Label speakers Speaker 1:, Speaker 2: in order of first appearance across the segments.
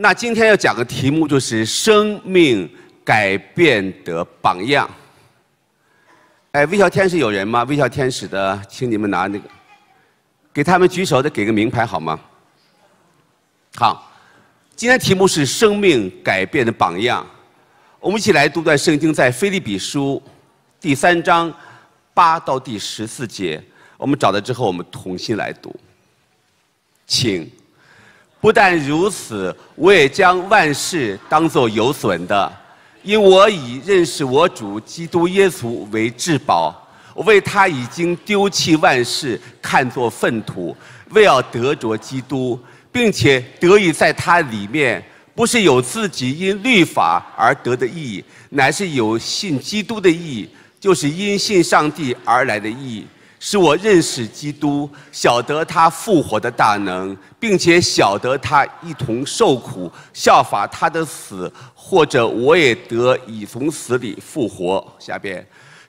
Speaker 1: 那今天要讲的题目，就是生命改变的榜样。哎，微笑天使有人吗？微笑天使的，请你们拿那个，给他们举手的给个名牌好吗？好，今天题目是生命改变的榜样，我们一起来读段圣经，在菲利比书第三章八到第十四节，我们找到之后，我们同心来读，请。不但如此，我也将万事当做有损的，因我以认识我主基督耶稣为至宝。我为他已经丢弃万事，看作粪土，为要得着基督，并且得以在他里面，不是有自己因律法而得的意义，乃是有信基督的意义，就是因信上帝而来的意义。是我认识基督，晓得他复活的大能，并且晓得他一同受苦，效法他的死，或者我也得以从死里复活。下边，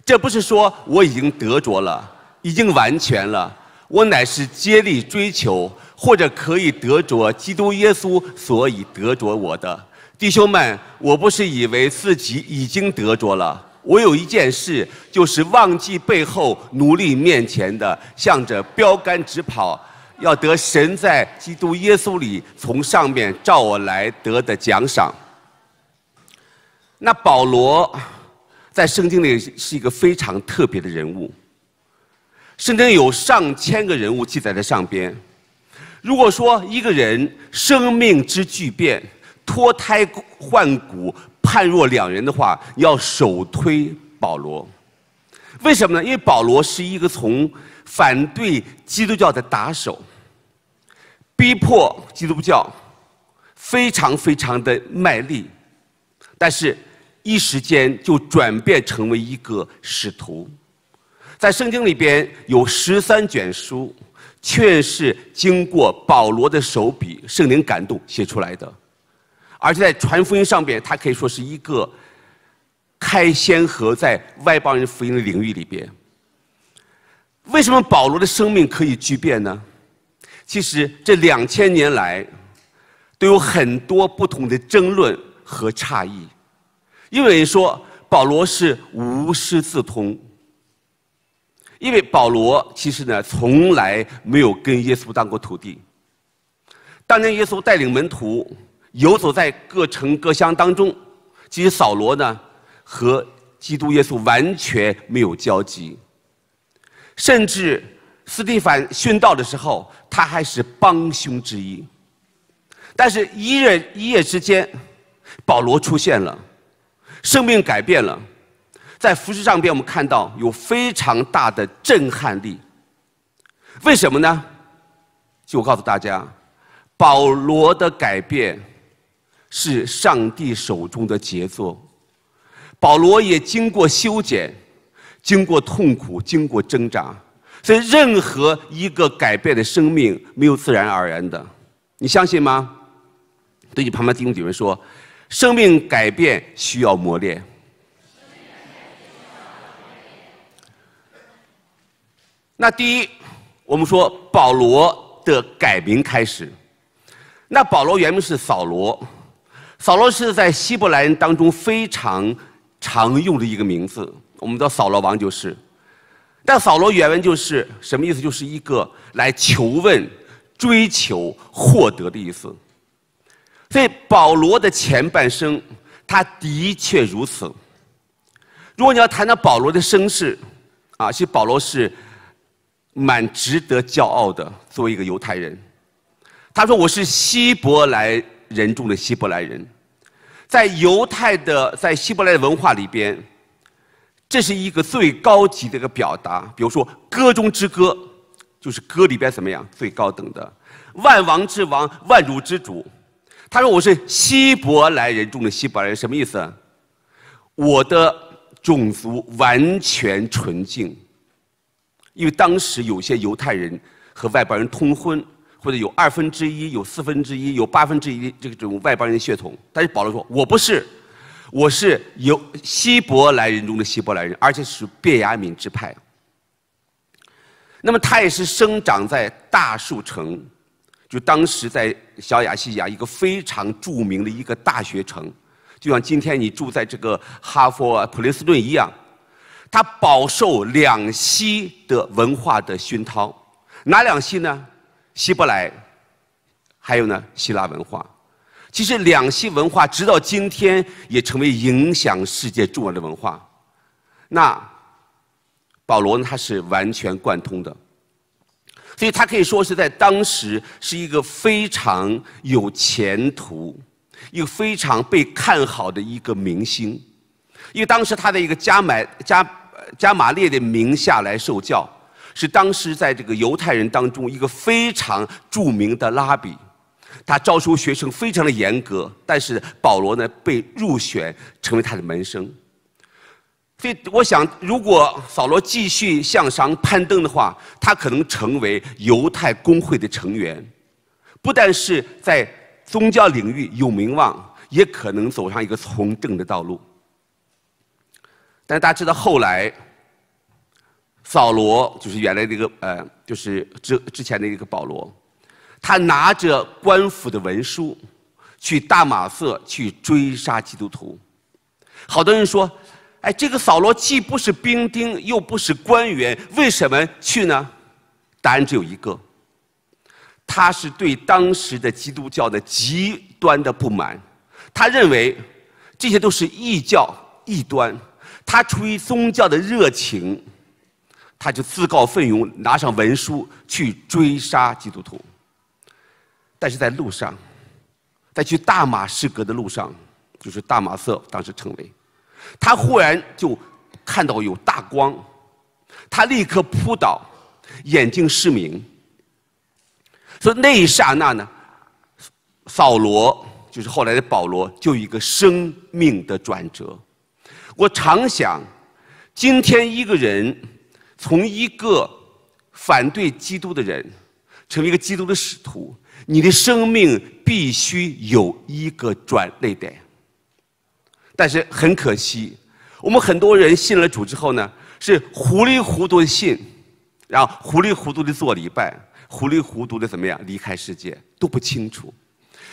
Speaker 1: 这不是说我已经得着了，已经完全了，我乃是竭力追求，或者可以得着基督耶稣，所以得着我的弟兄们，我不是以为自己已经得着了。我有一件事，就是忘记背后，努力面前的，向着标杆直跑，要得神在基督耶稣里从上面召我来得的奖赏。那保罗在圣经里是一个非常特别的人物，圣经有上千个人物记载在上边。如果说一个人生命之巨变，脱胎换骨。判若两人的话，要首推保罗。为什么呢？因为保罗是一个从反对基督教的打手，逼迫基督教，非常非常的卖力，但是一时间就转变成为一个使徒。在圣经里边有十三卷书，却是经过保罗的手笔，圣灵感动写出来的。而且在传福音上边，他可以说是一个开先河，在外邦人福音的领域里边。为什么保罗的生命可以巨变呢？其实这两千年来，都有很多不同的争论和差异。因为人说保罗是无师自通，因为保罗其实呢从来没有跟耶稣当过徒弟。当年耶稣带领门徒。游走在各城各乡当中，其实扫罗呢和基督耶稣完全没有交集，甚至斯蒂凡殉道的时候，他还是帮凶之一。但是，一日一夜之间，保罗出现了，生命改变了。在服饰上边，我们看到有非常大的震撼力。为什么呢？就我告诉大家，保罗的改变。是上帝手中的杰作。保罗也经过修剪，经过痛苦，经过挣扎，所以任何一个改变的生命没有自然而然的，你相信吗？对你旁边弟兄姐妹说，生命改变需要磨练。那第一，我们说保罗的改名开始，那保罗原名是扫罗。扫罗是在希伯来人当中非常常用的一个名字，我们叫扫罗王就是。但扫罗原文就是什么意思？就是一个来求问、追求、获得的意思。所以保罗的前半生，他的确如此。如果你要谈到保罗的身世，啊，其实保罗是蛮值得骄傲的，作为一个犹太人。他说：“我是希伯来。”人中的希伯来人，在犹太的，在希伯来文化里边，这是一个最高级的一个表达。比如说，歌中之歌，就是歌里边怎么样最高等的，万王之王，万主之主。他说：“我是希伯来人中的希伯来人，什么意思？我的种族完全纯净，因为当时有些犹太人和外国人通婚。”或者有二分之一，有四分之一，有八分之一，这种外邦人血统。但是保罗说：“我不是，我是有希伯来人中的希伯来人，而且是便雅悯之派。”那么他也是生长在大树城，就当时在小亚细亚一个非常著名的一个大学城，就像今天你住在这个哈佛、普林斯顿一样，他饱受两栖的文化的熏陶，哪两栖呢？希伯来，还有呢，希腊文化，其实两希文化直到今天也成为影响世界重要的文化。那保罗呢，他是完全贯通的，所以他可以说是在当时是一个非常有前途、一个非常被看好的一个明星，因为当时他在一个加买加加马列的名下来受教。是当时在这个犹太人当中一个非常著名的拉比，他招收学生非常的严格，但是保罗呢被入选成为他的门生。所以我想，如果扫罗继续向上攀登的话，他可能成为犹太工会的成员，不但是在宗教领域有名望，也可能走上一个从政的道路。但大家知道后来。扫罗就是原来那个呃，就是之之前的一个保罗，他拿着官府的文书，去大马色去追杀基督徒。好多人说，哎，这个扫罗既不是兵丁，又不是官员，为什么去呢？答案只有一个，他是对当时的基督教的极端的不满，他认为这些都是异教异端，他出于宗教的热情。他就自告奋勇，拿上文书去追杀基督徒。但是在路上，在去大马士革的路上，就是大马色当时称为，他忽然就看到有大光，他立刻扑倒，眼睛失明。所以那一刹那呢，扫罗就是后来的保罗，就有一个生命的转折。我常想，今天一个人。从一个反对基督的人，成为一个基督的使徒，你的生命必须有一个转捩点。但是很可惜，我们很多人信了主之后呢，是糊里糊涂的信，然后糊里糊涂的做礼拜，糊里糊涂的怎么样离开世界都不清楚。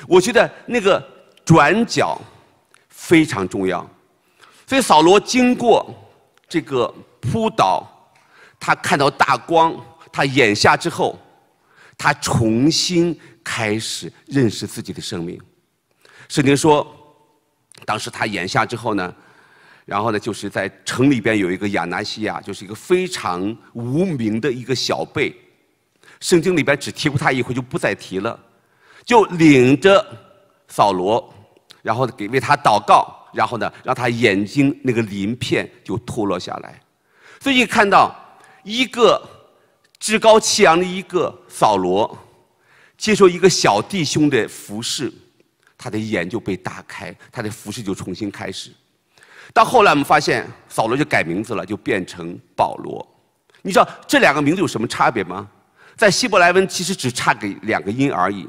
Speaker 1: 我觉得那个转角非常重要。所以扫罗经过这个扑倒。他看到大光，他眼下之后，他重新开始认识自己的生命。圣经说，当时他眼下之后呢，然后呢，就是在城里边有一个亚拿西亚，就是一个非常无名的一个小辈。圣经里边只提过他一回，就不再提了。就领着扫罗，然后给为他祷告，然后呢，让他眼睛那个鳞片就脱落下来。所以看到。一个趾高气扬的一个扫罗，接受一个小弟兄的服侍，他的眼就被打开，他的服侍就重新开始。到后来我们发现，扫罗就改名字了，就变成保罗。你知道这两个名字有什么差别吗？在希伯来文其实只差个两个音而已。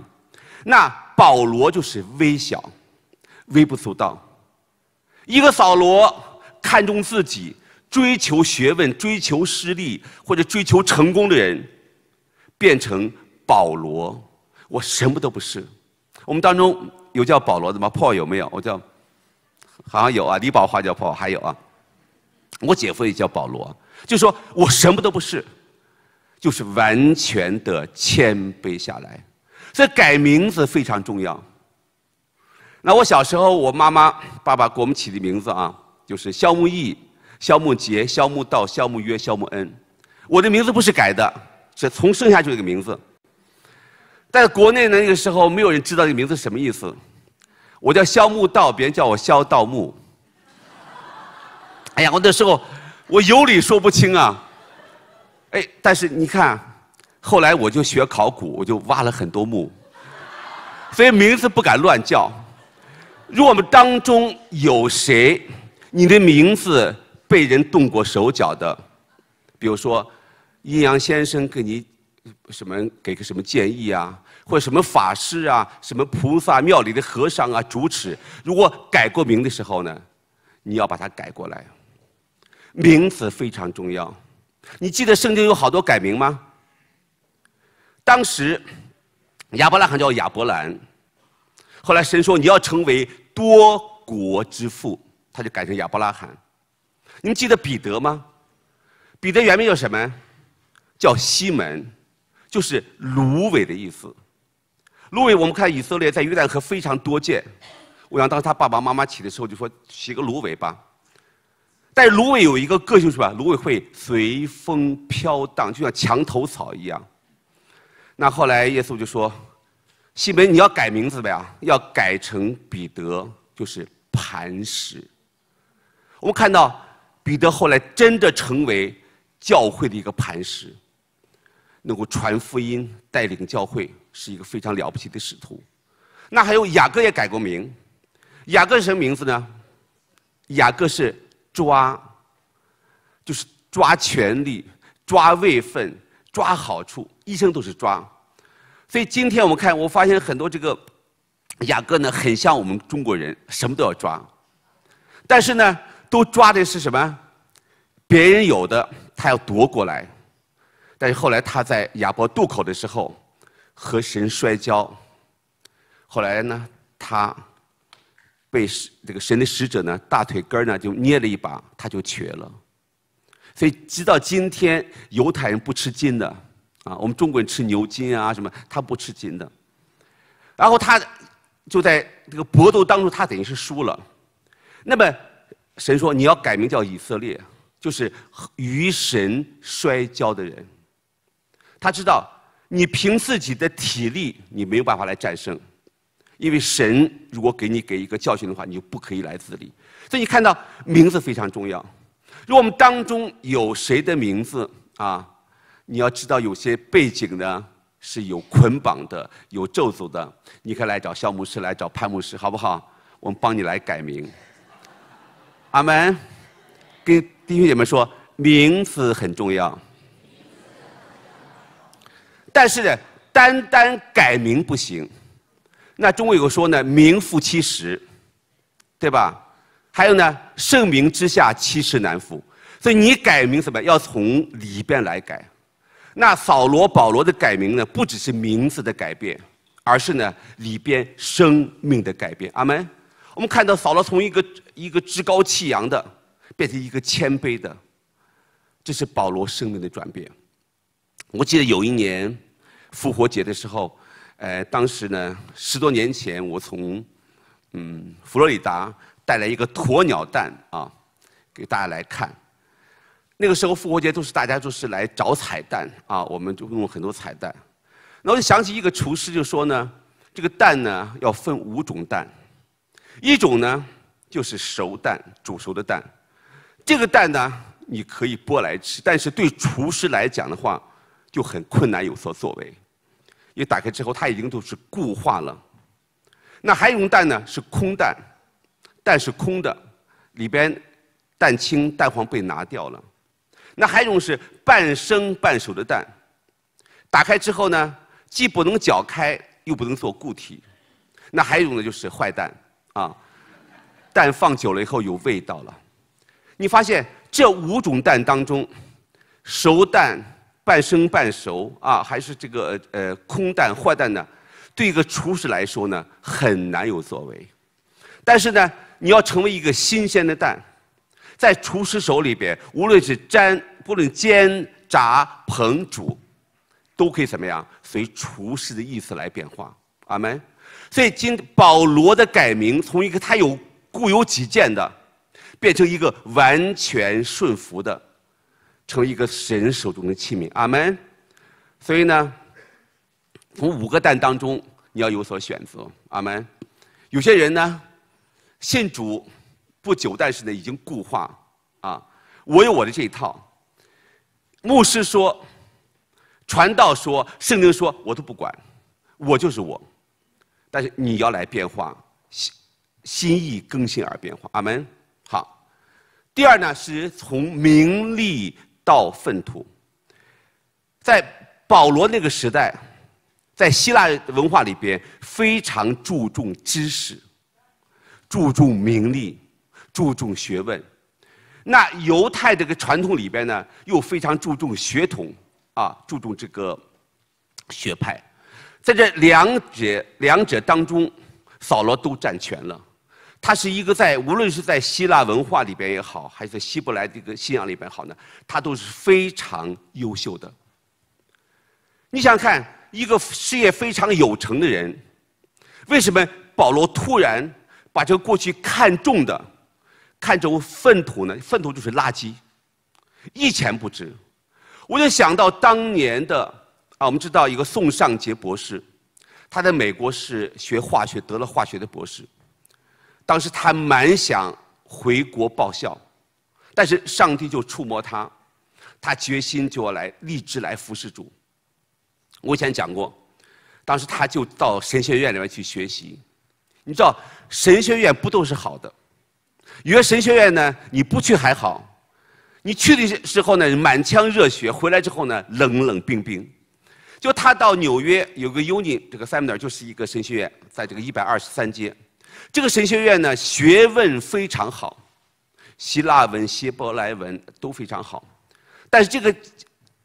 Speaker 1: 那保罗就是微小、微不足道。一个扫罗看重自己。追求学问、追求失利或者追求成功的人，变成保罗。我什么都不是。我们当中有叫保罗的吗？Paul 有没有？我叫好像有啊，李宝华叫 Paul，还有啊，我姐夫也叫保罗。就说我什么都不是，就是完全的谦卑下来。所以改名字非常重要。那我小时候，我妈妈、爸爸给我们起的名字啊，就是肖木易。萧木杰、萧木道、萧木约、萧木恩，我的名字不是改的，是从生下来就这个名字。在国内那个时候，没有人知道这个名字什么意思。我叫萧木道，别人叫我萧道木。哎呀，我那时候我有理说不清啊。哎，但是你看，后来我就学考古，我就挖了很多墓，所以名字不敢乱叫。如果我们当中有谁，你的名字。被人动过手脚的，比如说阴阳先生给你什么给个什么建议啊，或者什么法师啊，什么菩萨庙里的和尚啊主持，如果改过名的时候呢，你要把它改过来，名字非常重要。你记得圣经有好多改名吗？当时亚伯拉罕叫亚伯兰，后来神说你要成为多国之父，他就改成亚伯拉罕。你们记得彼得吗？彼得原名叫什么？叫西门，就是芦苇的意思。芦苇，我们看以色列在约旦河非常多见。我想，当时他爸爸妈妈起的时候就说：“起个芦苇吧。”但芦苇有一个个性是吧？芦苇会随风飘荡，就像墙头草一样。那后来耶稣就说：“西门，你要改名字呗呀，要改成彼得，就是磐石。”我们看到。彼得后来真的成为教会的一个磐石，能够传福音、带领教会，是一个非常了不起的使徒。那还有雅各也改过名，雅各是什么名字呢？雅各是抓，就是抓权力、抓位分、抓好处，一生都是抓。所以今天我们看，我发现很多这个雅各呢，很像我们中国人，什么都要抓，但是呢。都抓的是什么？别人有的，他要夺过来。但是后来他在亚伯渡口的时候，和神摔跤。后来呢，他被这个神的使者呢，大腿根呢就捏了一把，他就瘸了。所以直到今天，犹太人不吃金的啊，我们中国人吃牛筋啊什么，他不吃金的。然后他就在这个搏斗当中，他等于是输了。那么。神说：“你要改名叫以色列，就是与神摔跤的人。他知道你凭自己的体力，你没有办法来战胜，因为神如果给你给一个教训的话，你就不可以来自立。所以你看到名字非常重要。如果我们当中有谁的名字啊，你要知道有些背景呢是有捆绑的、有咒诅的，你可以来找肖牧师，来找潘牧师，好不好？我们帮你来改名。”阿门，跟弟兄姐妹说，名字很重要，但是呢，单单改名不行。那中国有个说呢，名副其实，对吧？还有呢，盛名之下，其实难副。所以你改名什么，要从里边来改。那扫罗、保罗的改名呢，不只是名字的改变，而是呢，里边生命的改变。阿门。我们看到，扫罗从一个一个趾高气扬的，变成一个谦卑的，这是保罗生命的转变。我记得有一年复活节的时候，呃，当时呢，十多年前我从嗯佛罗里达带来一个鸵鸟蛋啊，给大家来看。那个时候复活节都是大家就是来找彩蛋啊，我们就弄很多彩蛋。那我就想起一个厨师就说呢，这个蛋呢要分五种蛋。一种呢，就是熟蛋，煮熟的蛋，这个蛋呢，你可以剥来吃。但是对厨师来讲的话，就很困难有所作为，因为打开之后它已经都是固化了。那还有一种蛋呢，是空蛋，蛋是空的，里边蛋清、蛋黄被拿掉了。那还有一种是半生半熟的蛋，打开之后呢，既不能搅开，又不能做固体。那还有一种呢，就是坏蛋。啊，蛋放久了以后有味道了。你发现这五种蛋当中，熟蛋、半生半熟啊，还是这个呃空蛋、坏蛋呢？对一个厨师来说呢，很难有作为。但是呢，你要成为一个新鲜的蛋，在厨师手里边，无论是煎、不论煎、炸、烹、煮，都可以怎么样？随厨师的意思来变化。阿门。所以，今保罗的改名，从一个他有固有己见的，变成一个完全顺服的，成一个神手中的器皿。阿门。所以呢，从五个蛋当中，你要有所选择。阿门。有些人呢，信主不久，但是呢，已经固化啊，我有我的这一套。牧师说，传道说，圣经说，我都不管，我就是我。但是你要来变化，心心意更新而变化，阿门。好，第二呢是从名利到粪土。在保罗那个时代，在希腊文化里边非常注重知识，注重名利，注重学问。那犹太这个传统里边呢，又非常注重血统，啊，注重这个学派。在这两者两者当中，扫罗都占全了。他是一个在无论是在希腊文化里边也好，还是在希伯来这个信仰里边好呢，他都是非常优秀的。你想看一个事业非常有成的人，为什么保罗突然把这个过去看重的、看成粪土呢？粪土就是垃圾，一钱不值。我就想到当年的。啊，我们知道一个宋尚杰博士，他在美国是学化学，得了化学的博士。当时他蛮想回国报效，但是上帝就触摸他，他决心就要来立志来服侍主。我以前讲过，当时他就到神学院里面去学习。你知道神学院不都是好的？有些神学院呢，你不去还好，你去的时候呢满腔热血，回来之后呢冷冷冰冰。就他到纽约有个 Union，这个 Seminar 就是一个神学院，在这个一百二十三街，这个神学院呢学问非常好，希腊文、希伯来文都非常好，但是这个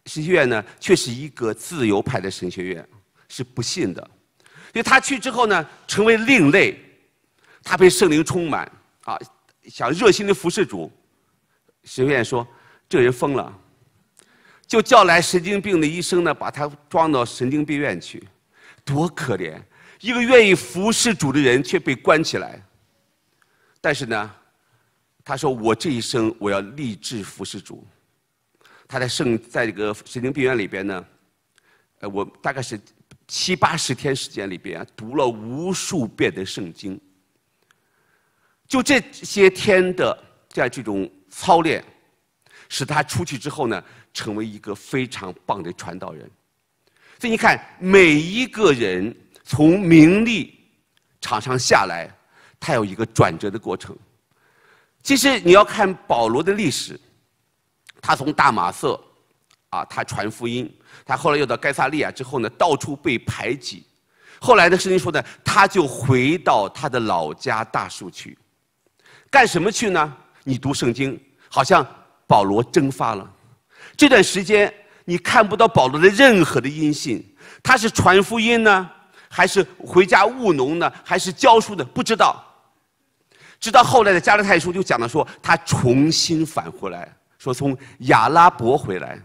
Speaker 1: 神学院呢却是一个自由派的神学院，是不信的，因为他去之后呢成为另类，他被圣灵充满啊，想热心的服侍主，神学院说这人疯了。就叫来神经病的医生呢，把他装到神经病院去，多可怜！一个愿意服侍主的人却被关起来。但是呢，他说：“我这一生，我要立志服侍主。”他在圣，在这个神经病院里边呢，呃，我大概是七八十天时间里边，读了无数遍的圣经。就这些天的这样这种操练，使他出去之后呢。成为一个非常棒的传道人，所以你看，每一个人从名利场上下来，他有一个转折的过程。其实你要看保罗的历史，他从大马色啊，他传福音，他后来又到该萨利亚，之后呢，到处被排挤，后来呢，圣经说呢，他就回到他的老家大树去，干什么去呢？你读圣经，好像保罗蒸发了。这段时间你看不到保罗的任何的音信，他是传福音呢，还是回家务农呢，还是教书的？不知道。直到后来的加拉太书就讲了说，他重新返回来，说从亚拉伯回来，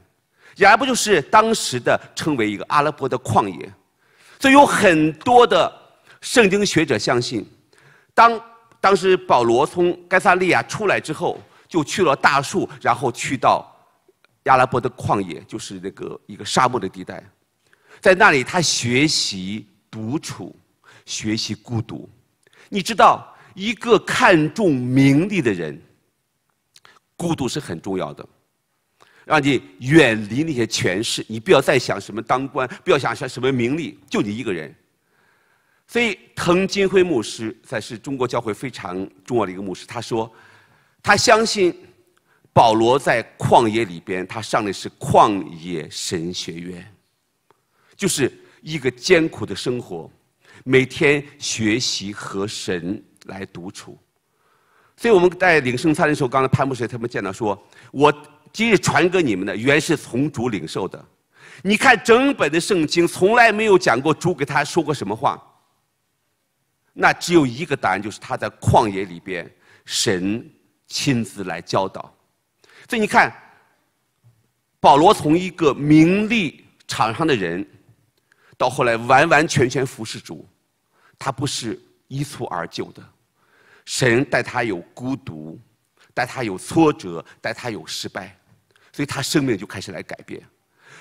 Speaker 1: 亚拉伯就是当时的称为一个阿拉伯的旷野，所以有很多的圣经学者相信，当当时保罗从该萨利亚出来之后，就去了大树，然后去到。阿拉伯的旷野就是那个一个沙漠的地带，在那里他学习独处，学习孤独。你知道，一个看重名利的人，孤独是很重要的，让你远离那些权势。你不要再想什么当官，不要想什什么名利，就你一个人。所以，滕金辉牧师才是中国教会非常重要的一个牧师。他说，他相信。保罗在旷野里边，他上的是旷野神学院，就是一个艰苦的生活，每天学习和神来独处。所以我们在领圣餐的时候，刚才潘牧师他们见到说：“我今日传给你们的，原是从主领受的。”你看整本的圣经从来没有讲过主给他说过什么话。那只有一个答案，就是他在旷野里边，神亲自来教导。所以你看，保罗从一个名利场上的人，到后来完完全全服侍主，他不是一蹴而就的。神待他有孤独，待他有挫折，待他有失败，所以他生命就开始来改变。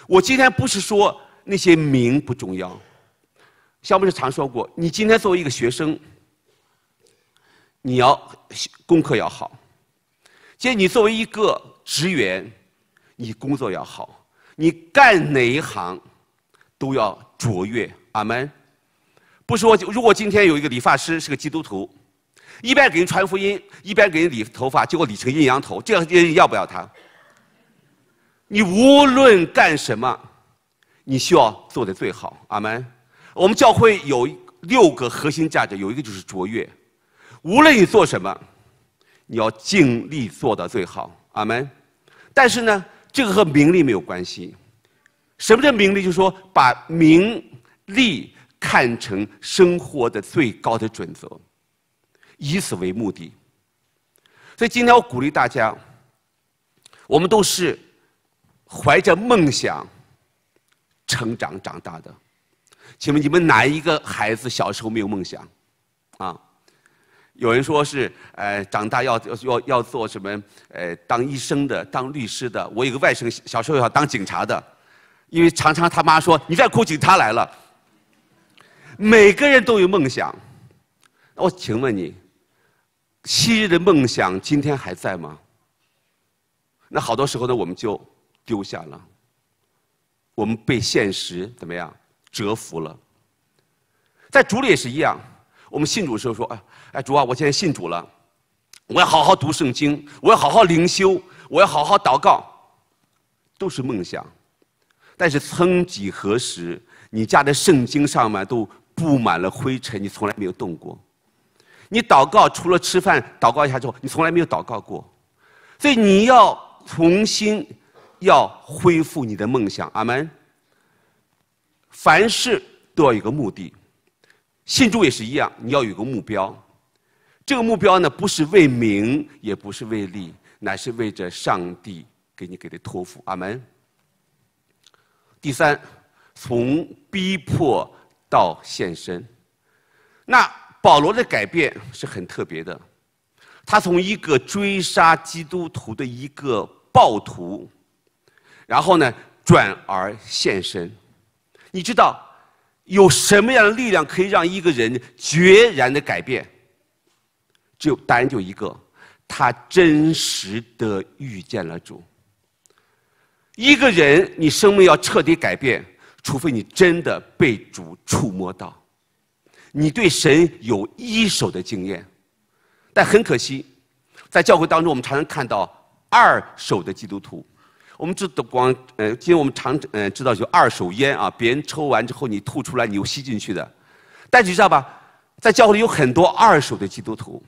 Speaker 1: 我今天不是说那些名不重要。肖博士常说过，你今天作为一个学生，你要功课要好，即你作为一个。职员，你工作要好，你干哪一行都要卓越。阿门。不说，如果今天有一个理发师是个基督徒，一边给人传福音，一边给人理头发，结果理成阴阳头，这样人要不要他？你无论干什么，你需要做的最好。阿门。我们教会有六个核心价值，有一个就是卓越。无论你做什么，你要尽力做到最好。阿门。但是呢，这个和名利没有关系。什么叫名利？就是说，把名利看成生活的最高的准则，以此为目的。所以今天我鼓励大家，我们都是怀着梦想成长长大的。请问你们哪一个孩子小时候没有梦想？啊？有人说是，呃，长大要要要做什么？呃，当医生的，当律师的。我有个外甥，小时候要当警察的，因为常常他妈说：“你再哭警察来了。”每个人都有梦想。我请问你，昔日的梦想今天还在吗？那好多时候呢，我们就丢下了，我们被现实怎么样折服了？在主里也是一样，我们信主时候说，哎。哎，主啊！我现在信主了，我要好好读圣经，我要好好灵修，我要好好祷告，都是梦想。但是，曾几何时，你家的圣经上面都布满了灰尘，你从来没有动过。你祷告除了吃饭祷告一下之后，你从来没有祷告过。所以，你要重新要恢复你的梦想，阿门。凡事都要有个目的，信主也是一样，你要有个目标。这个目标呢，不是为名，也不是为利，乃是为着上帝给你给的托付。阿门。第三，从逼迫到献身。那保罗的改变是很特别的，他从一个追杀基督徒的一个暴徒，然后呢，转而献身。你知道有什么样的力量可以让一个人决然的改变？就答案就一个，他真实的遇见了主。一个人，你生命要彻底改变，除非你真的被主触摸到，你对神有一手的经验。但很可惜，在教会当中，我们常常看到二手的基督徒。我们知道，光呃，因为我们常嗯知道就二手烟啊，别人抽完之后你吐出来，你又吸进去的。但你知道吧，在教会里有很多二手的基督徒。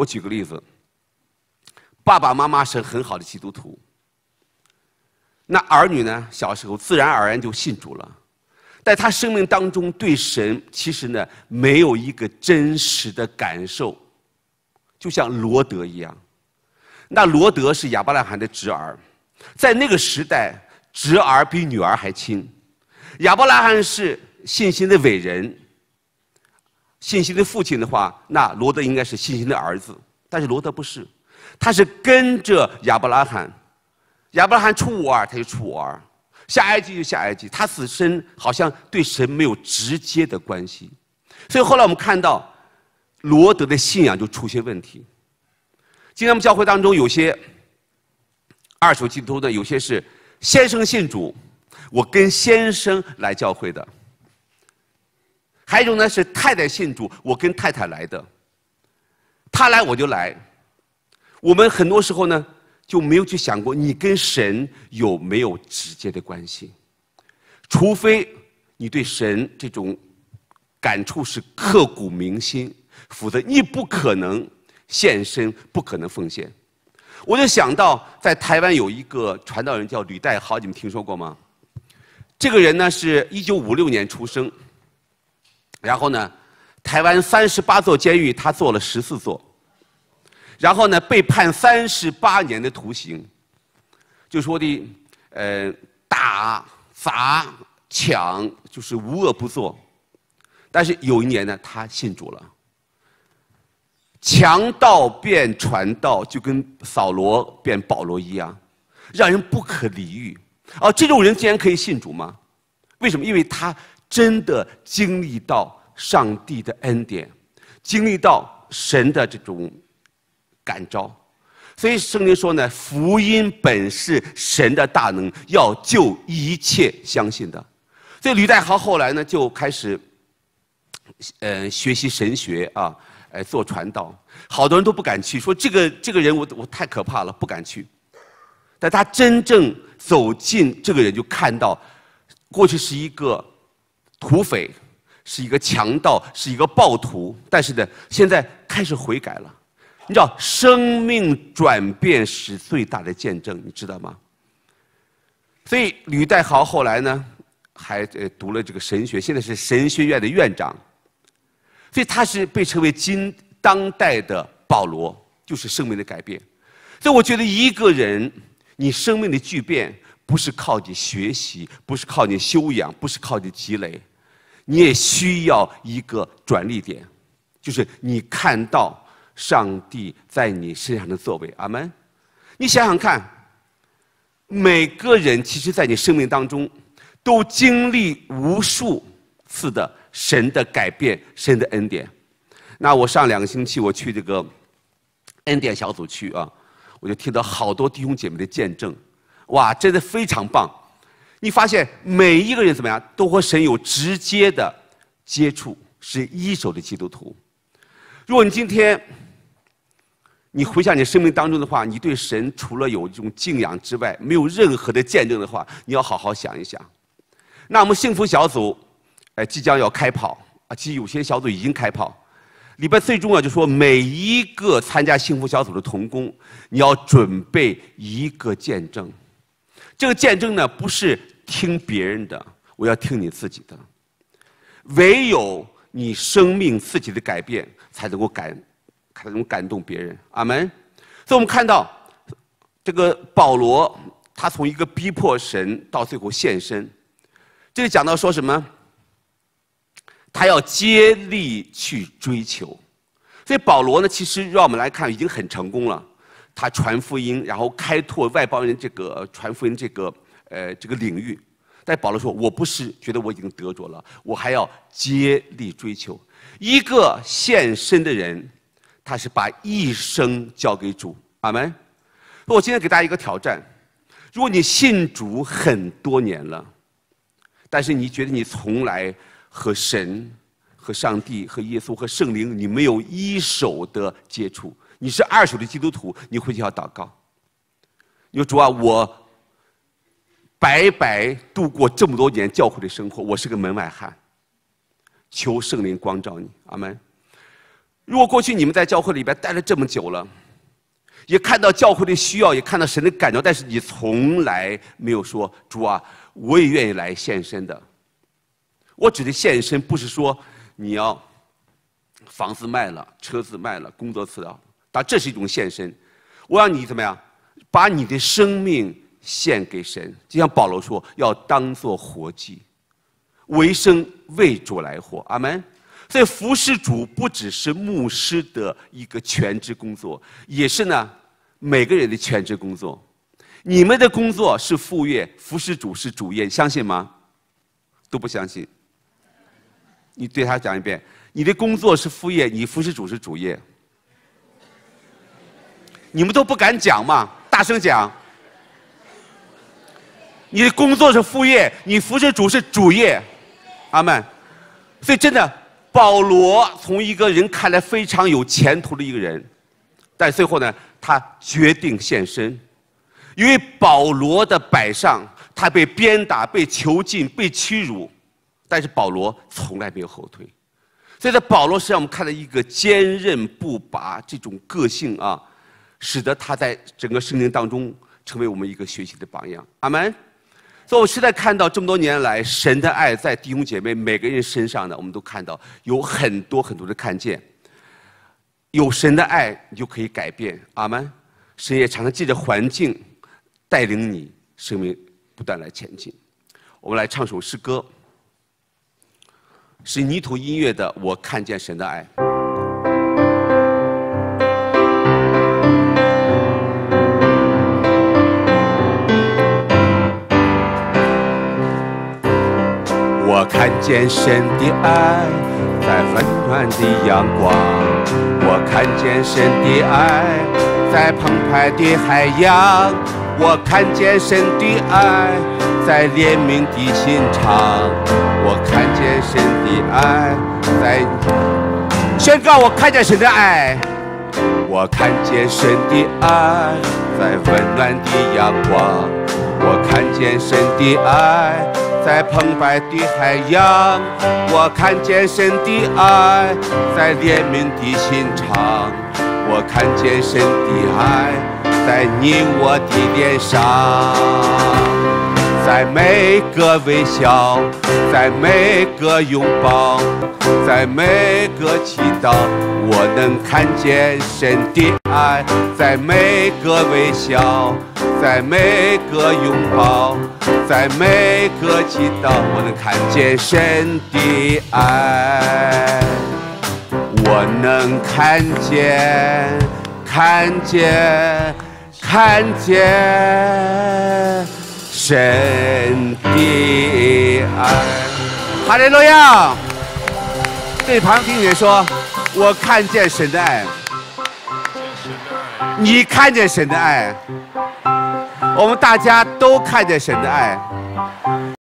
Speaker 1: 我举个例子，爸爸妈妈是很好的基督徒，那儿女呢，小时候自然而然就信主了，在他生命当中对神其实呢没有一个真实的感受，就像罗德一样，那罗德是亚伯拉罕的侄儿，在那个时代，侄儿比女儿还亲，亚伯拉罕是信心的伟人。信心的父亲的话，那罗德应该是信心的儿子，但是罗德不是，他是跟着亚伯拉罕，亚伯拉罕出五二他就出五二，下埃及就下埃及，他此生好像对神没有直接的关系，所以后来我们看到，罗德的信仰就出现问题。今天我们教会当中有些二手基督徒，有些是先生信主，我跟先生来教会的。还有一种呢是太太信主，我跟太太来的，他来我就来。我们很多时候呢就没有去想过你跟神有没有直接的关系，除非你对神这种感触是刻骨铭心，否则你不可能献身，不可能奉献。我就想到在台湾有一个传道人叫吕代豪，你们听说过吗？这个人呢是一九五六年出生。然后呢，台湾三十八座监狱，他坐了十四座。然后呢，被判三十八年的徒刑，就说的，呃，打、砸、抢，就是无恶不作。但是有一年呢，他信主了。强盗变传道，就跟扫罗变保罗一样，让人不可理喻。哦，这种人竟然可以信主吗？为什么？因为他。真的经历到上帝的恩典，经历到神的这种感召，所以圣经说呢，福音本是神的大能，要救一切相信的。所以吕代豪后来呢，就开始，呃，学习神学啊，呃，做传道，好多人都不敢去，说这个这个人我我太可怕了，不敢去。但他真正走进这个人，就看到，过去是一个。土匪是一个强盗，是一个暴徒，但是呢，现在开始悔改了。你知道，生命转变是最大的见证，你知道吗？所以吕代豪后来呢，还呃读了这个神学，现在是神学院的院长。所以他是被称为今当代的保罗，就是生命的改变。所以我觉得一个人，你生命的巨变不是靠你学习，不是靠你修养，不是靠你积累。你也需要一个转力点，就是你看到上帝在你身上的作为，阿门。你想想看，每个人其实，在你生命当中，都经历无数次的神的改变、神的恩典。那我上两个星期我去这个恩典小组去啊，我就听到好多弟兄姐妹的见证，哇，真的非常棒。你发现每一个人怎么样都和神有直接的接触，是一手的基督徒。如果你今天你回想你生命当中的话，你对神除了有这种敬仰之外，没有任何的见证的话，你要好好想一想。那我们幸福小组，哎，即将要开跑啊！其实有些小组已经开跑。里边最重要就说每一个参加幸福小组的童工，你要准备一个见证。这个见证呢，不是。听别人的，我要听你自己的。唯有你生命自己的改变，才能够感，才能感动别人。阿门。所以我们看到，这个保罗，他从一个逼迫神到最后献身，这里讲到说什么？他要接力去追求。所以保罗呢，其实让我们来看，已经很成功了。他传福音，然后开拓外邦人这个传福音这个。呃，这个领域，但保罗说：“我不是觉得我已经得着了，我还要竭力追求。”一个献身的人，他是把一生交给主。阿门。我今天给大家一个挑战：如果你信主很多年了，但是你觉得你从来和神、和上帝、和耶稣、和圣灵，你没有一手的接触，你是二手的基督徒，你回去要祷告。你说主啊，我。白白度过这么多年教会的生活，我是个门外汉。求圣灵光照你，阿门。如果过去你们在教会里边待了这么久了，也看到教会的需要，也看到神的感觉，但是你从来没有说主啊，我也愿意来献身的。我指的献身，不是说你要房子卖了、车子卖了、工作辞了，但这是一种献身。我让你怎么样，把你的生命。献给神，就像保罗说：“要当做活祭，为生为主来活。”阿门。所以服侍主不只是牧师的一个全职工作，也是呢每个人的全职工作。你们的工作是副业，服侍主是主业，相信吗？都不相信。你对他讲一遍：你的工作是副业，你服侍主是主业。你们都不敢讲吗？大声讲！你的工作是副业，你服侍主是主业，阿门。所以真的，保罗从一个人看来非常有前途的一个人，但最后呢，他决定献身，因为保罗的摆上，他被鞭打、被囚禁、被屈辱，但是保罗从来没有后退。所以在保罗身上，我们看到一个坚韧不拔这种个性啊，使得他在整个圣经当中成为我们一个学习的榜样，阿门。所以我实在看到这么多年来，神的爱在弟兄姐妹每个人身上呢，我们都看到有很多很多的看见。有神的爱，你就可以改变。阿门。神也常常借着环境带领你生命不断来前进。我们来唱首诗歌，是泥土音乐的《我看见神的爱》。看见神的爱在温暖的阳光，我看见神的爱在澎湃的海洋，我看见神的爱在怜悯的心肠，我看见神的爱在宣告，我看见神的爱，我看见神的爱在温暖的阳光。我看见神的爱在澎湃的海洋，我看见神的爱在怜悯的心肠，我看见神的爱在你我的脸上。在每个微笑，在每个拥抱，在每个祈祷，我能看见神的爱。在每个微笑，在每个拥抱，在每个祈祷，我能看见神的爱。我能看见，看见，看见。神的爱，哈利路亚！对旁听人说，我看见神的爱，你看见神的爱，我们大家都看见神的爱。